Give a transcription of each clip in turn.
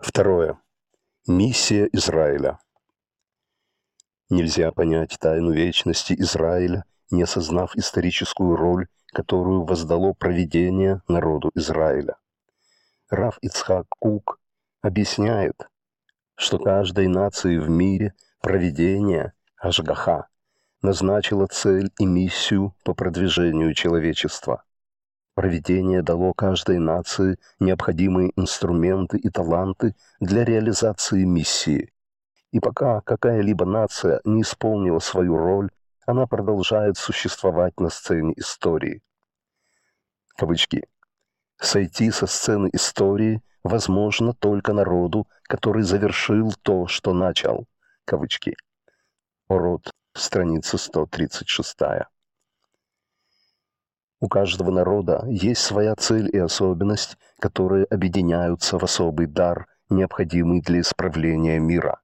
Второе. Миссия Израиля. Нельзя понять тайну вечности Израиля, не осознав историческую роль, которую воздало проведение народу Израиля. Раф Ицхак Кук объясняет, что каждой нации в мире проведение Ашгаха назначило цель и миссию по продвижению человечества. Проведение дало каждой нации необходимые инструменты и таланты для реализации миссии. И пока какая-либо нация не исполнила свою роль, она продолжает существовать на сцене истории. Кавычки. Сойти со сцены истории возможно только народу, который завершил то, что начал. Кавычки. Род. Страница 136. У каждого народа есть своя цель и особенность, которые объединяются в особый дар, необходимый для исправления мира.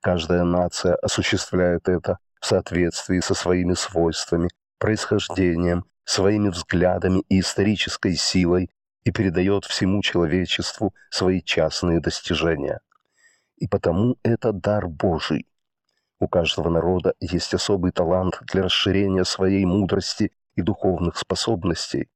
Каждая нация осуществляет это в соответствии со своими свойствами, происхождением, своими взглядами и исторической силой и передает всему человечеству свои частные достижения. И потому это дар Божий. У каждого народа есть особый талант для расширения своей мудрости и духовных способностей.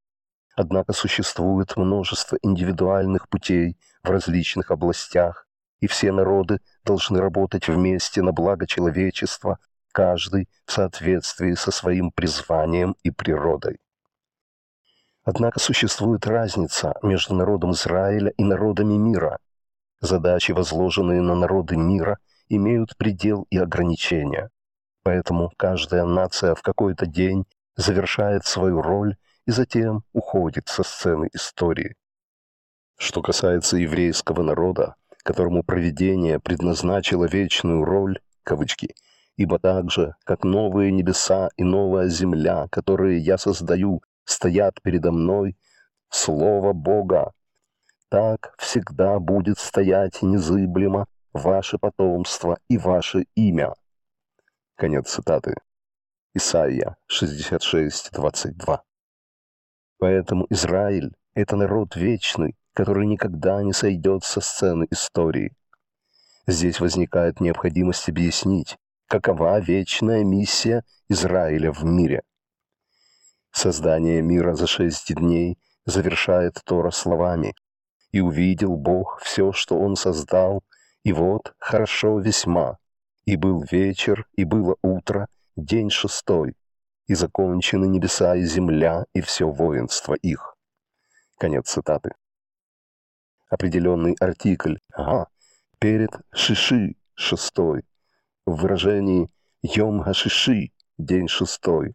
Однако существует множество индивидуальных путей в различных областях, и все народы должны работать вместе на благо человечества, каждый в соответствии со своим призванием и природой. Однако существует разница между народом Израиля и народами мира. Задачи, возложенные на народы мира, имеют предел и ограничения. Поэтому каждая нация в какой-то день завершает свою роль и затем уходит со сцены истории. Что касается еврейского народа, которому провидение предназначило вечную роль, кавычки, ибо так же, как новые небеса и новая земля, которые я создаю, стоят передо мной, слово Бога, так всегда будет стоять незыблемо ваше потомство и ваше имя. Конец цитаты. Исайя 66:22. Поэтому Израиль — это народ вечный, который никогда не сойдет со сцены истории. Здесь возникает необходимость объяснить, какова вечная миссия Израиля в мире. Создание мира за шесть дней завершает Тора словами «И увидел Бог все, что Он создал, и вот хорошо весьма, и был вечер, и было утро, день шестой, и закончены небеса и земля, и все воинство их». Конец цитаты. Определенный артикль «ага» перед «шиши» шестой в выражении «йом шиши день шестой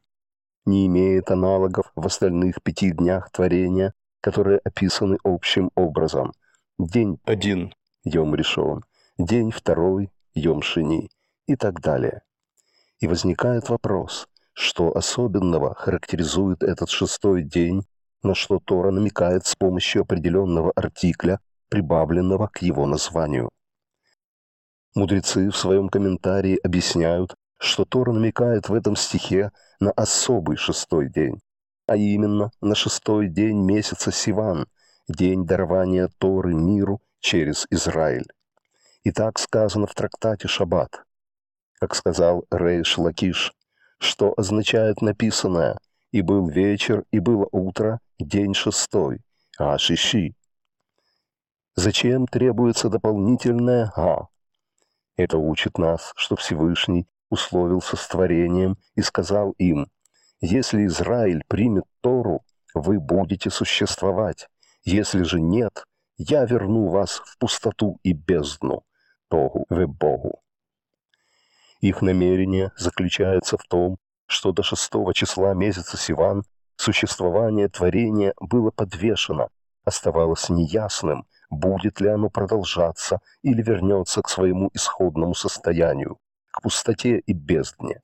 не имеет аналогов в остальных пяти днях творения, которые описаны общим образом. День один Йом решен, день второй Йом Шини и так далее. И возникает вопрос, что особенного характеризует этот шестой день, на что Тора намекает с помощью определенного артикля, прибавленного к его названию. Мудрецы в своем комментарии объясняют, что Тора намекает в этом стихе на особый шестой день, а именно на шестой день месяца Сиван, день дарования Торы миру через Израиль. И так сказано в трактате «Шаббат» как сказал Рейш Лакиш, что означает написанное «И был вечер, и было утро, день шестой, ашиши». Зачем требуется дополнительное «а»? Это учит нас, что Всевышний условился с творением и сказал им, «Если Израиль примет Тору, вы будете существовать. Если же нет, я верну вас в пустоту и бездну, тогу ве богу». Их намерение заключается в том, что до 6 числа месяца Сиван существование творения было подвешено, оставалось неясным, будет ли оно продолжаться или вернется к своему исходному состоянию, к пустоте и бездне.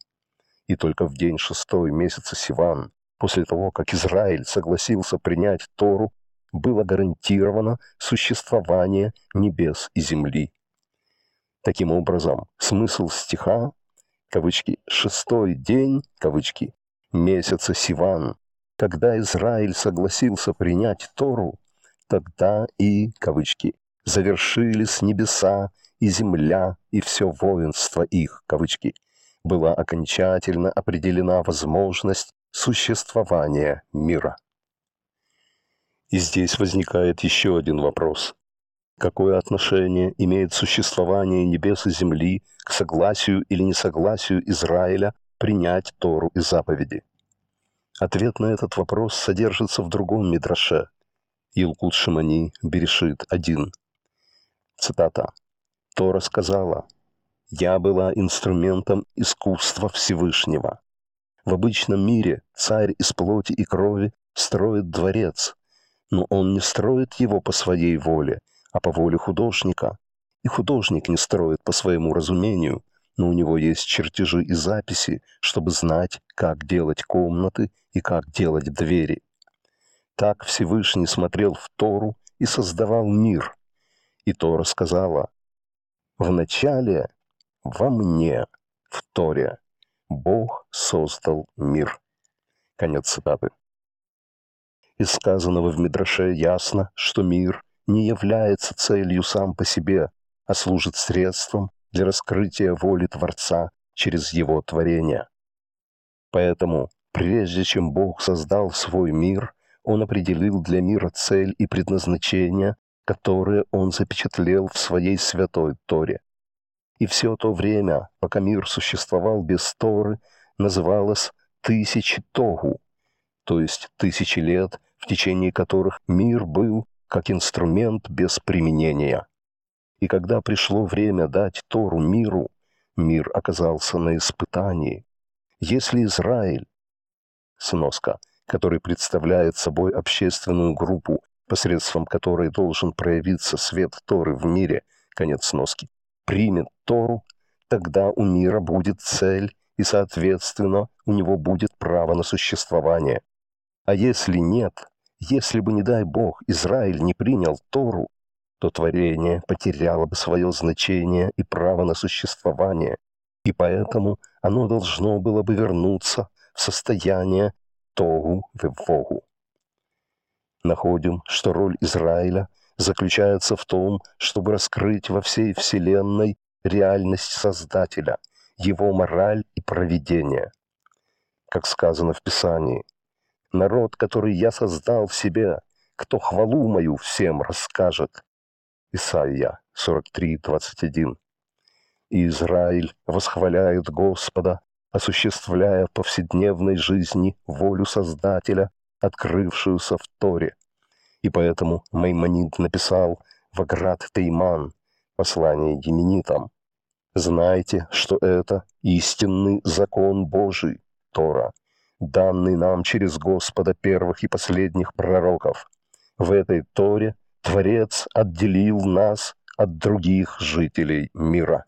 И только в день шестой месяца Сиван, после того, как Израиль согласился принять Тору, было гарантировано существование небес и земли. Таким образом, смысл стиха, кавычки, «шестой день», кавычки, «месяца Сиван», когда Израиль согласился принять Тору, тогда и, кавычки, «завершились небеса и земля и все воинство их», кавычки, была окончательно определена возможность существования мира. И здесь возникает еще один вопрос какое отношение имеет существование небес и земли к согласию или несогласию Израиля принять Тору и заповеди. Ответ на этот вопрос содержится в другом Мидраше, Илкут Шимани, Берешит 1. Цитата. Тора сказала, «Я была инструментом искусства Всевышнего. В обычном мире царь из плоти и крови строит дворец, но он не строит его по своей воле – а по воле художника. И художник не строит по своему разумению, но у него есть чертежи и записи, чтобы знать, как делать комнаты и как делать двери. Так Всевышний смотрел в Тору и создавал мир. И Тора сказала, «Вначале во мне, в Торе, Бог создал мир». Конец цитаты. Из сказанного в Мидраше ясно, что мир не является целью сам по себе, а служит средством для раскрытия воли Творца через его творение. Поэтому, прежде чем Бог создал свой мир, Он определил для мира цель и предназначение, которое Он запечатлел в своей святой Торе. И все то время, пока мир существовал без Торы, называлось «тысячи тогу», то есть тысячи лет, в течение которых мир был как инструмент без применения. И когда пришло время дать Тору миру, мир оказался на испытании. Если Израиль, сноска, который представляет собой общественную группу, посредством которой должен проявиться свет Торы в мире, конец сноски, примет Тору, тогда у мира будет цель, и, соответственно, у него будет право на существование. А если нет, если бы, не дай Бог, Израиль не принял Тору, то творение потеряло бы свое значение и право на существование, и поэтому оно должно было бы вернуться в состояние Тогу в богу. Находим, что роль Израиля заключается в том, чтобы раскрыть во всей Вселенной реальность Создателя, его мораль и проведение, Как сказано в Писании – народ, который я создал в себе, кто хвалу мою всем расскажет. Исайя 43:21. И Израиль восхваляет Господа, осуществляя в повседневной жизни волю Создателя, открывшуюся в Торе. И поэтому Маймонид написал в «Ваград Тейман» послание Деминитам. «Знайте, что это истинный закон Божий, Тора, данный нам через Господа первых и последних пророков. В этой Торе Творец отделил нас от других жителей мира.